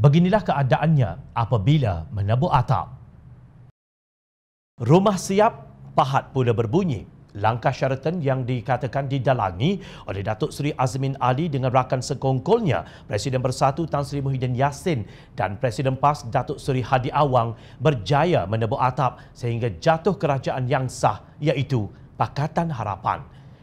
Beginilah keadaannya apabila menabur atap. Rumah siap, pahat pula berbunyi. Langkah syaratan yang dikatakan didalangi oleh Datuk Seri Azmin Ali dengan rakan sekongkolnya Presiden Bersatu Tan Sri Muhyiddin Yassin dan Presiden PAS Datuk Seri Hadi Awang berjaya menebuk atap sehingga jatuh kerajaan yang sah iaitu Pakatan Harapan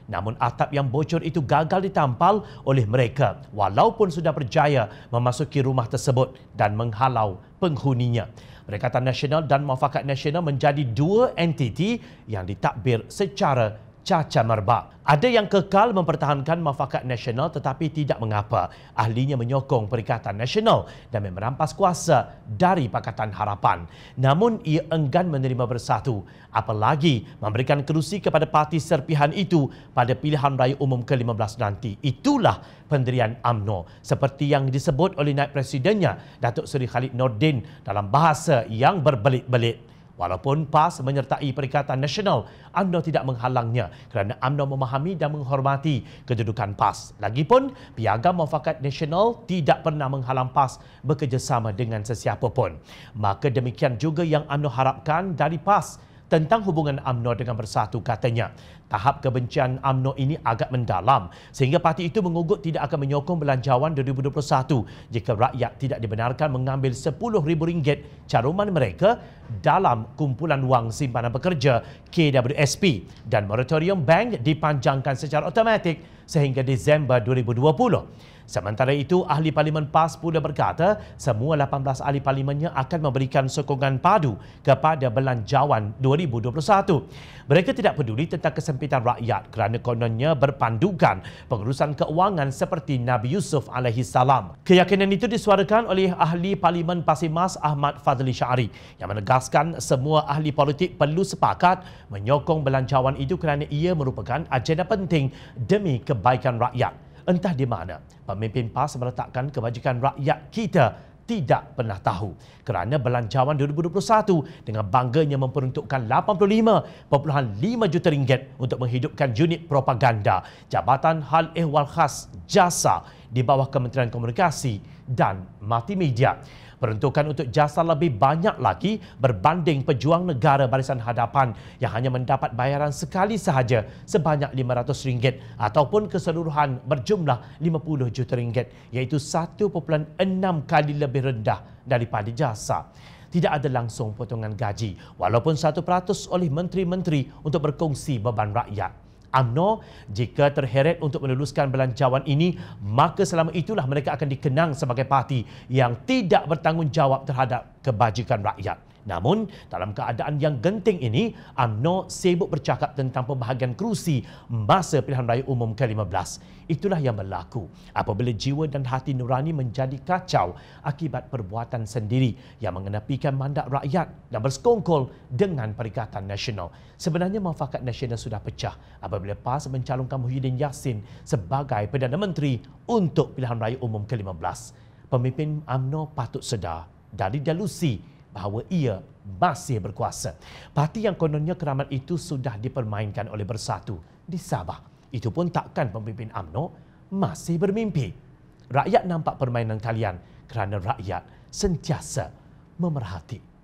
namun atap yang bocor itu gagal ditampal oleh mereka walaupun sudah berjaya memasuki rumah tersebut dan menghalau penghuninya. Rekatan Nasional dan Mufakat Nasional menjadi dua entiti yang ditakbir secara Caca Merba. Ada yang kekal mempertahankan mafakat nasional tetapi tidak mengapa. Ahlinya menyokong Perikatan Nasional dan merampas kuasa dari Pakatan Harapan. Namun ia enggan menerima bersatu. Apalagi memberikan kerusi kepada parti serpihan itu pada pilihan raya umum ke-15 nanti. Itulah pendirian AMNO. Seperti yang disebut oleh naib presidennya, Datuk Seri Khalid Nordin dalam bahasa yang berbelit-belit. Walaupun PAS menyertai Perikatan Nasional, UMNO tidak menghalangnya kerana UMNO memahami dan menghormati kedudukan PAS. Lagipun, Piagam Mufakat Nasional tidak pernah menghalang PAS bekerjasama dengan sesiapa pun. Maka demikian juga yang UMNO harapkan dari PAS tentang hubungan AMNO dengan Bersatu katanya. Tahap kebencian AMNO ini agak mendalam sehingga parti itu mengugut tidak akan menyokong belanjawan 2021 jika rakyat tidak dibenarkan mengambil RM10,000 caruman mereka dalam kumpulan wang simpanan pekerja KWSP dan moratorium bank dipanjangkan secara automatik sehingga Disember 2020. Sementara itu, Ahli Parlimen PAS pula berkata semua 18 Ahli Parlimennya akan memberikan sokongan padu kepada Belanjawan 2021. Mereka tidak peduli tentang kesempitan rakyat kerana kononnya berpandukan pengurusan keuangan seperti Nabi Yusuf AS. Keyakinan itu disuarakan oleh Ahli Parlimen Pasir Mas Ahmad Fadli Syari yang menegaskan semua ahli politik perlu sepakat menyokong belanjawan itu kerana ia merupakan agenda penting demi kebangsaan kebaikan rakyat. Entah di mana, pemimpin PAS meletakkan kebajikan rakyat kita tidak pernah tahu kerana belanjawan 2021 dengan bangganya memperuntukkan 85.5 juta ringgit untuk menghidupkan unit propaganda Jabatan Hal Ehwal Khas Jasa di bawah Kementerian Komunikasi dan Multimedia peruntukan untuk jasa lebih banyak lagi berbanding pejuang negara barisan hadapan yang hanya mendapat bayaran sekali sahaja sebanyak RM500 ataupun keseluruhan berjumlah RM50 juta ringgit, iaitu 1.6 kali lebih rendah daripada jasa tidak ada langsung potongan gaji walaupun 1% oleh menteri-menteri untuk berkongsi beban rakyat. UMNO jika terheret untuk meluluskan belanjawan ini maka selama itulah mereka akan dikenang sebagai parti yang tidak bertanggungjawab terhadap kebajikan rakyat. Namun, dalam keadaan yang genting ini, UMNO sibuk bercakap tentang pembahagian kerusi masa pilihan raya umum ke-15. Itulah yang berlaku apabila jiwa dan hati nurani menjadi kacau akibat perbuatan sendiri yang mengenapikan mandat rakyat dan bersekongkol dengan Perikatan Nasional. Sebenarnya, mafakat nasional sudah pecah apabila PAS mencalonkan Muhyiddin Yassin sebagai Perdana Menteri untuk pilihan raya umum ke-15. Pemimpin UMNO patut sedar dari delusi bahawa ia masih berkuasa. Parti yang kononnya keramat itu sudah dipermainkan oleh Bersatu di Sabah. Itu pun takkan pemimpin AMNO masih bermimpi. Rakyat nampak permainan kalian kerana rakyat sentiasa memerhati.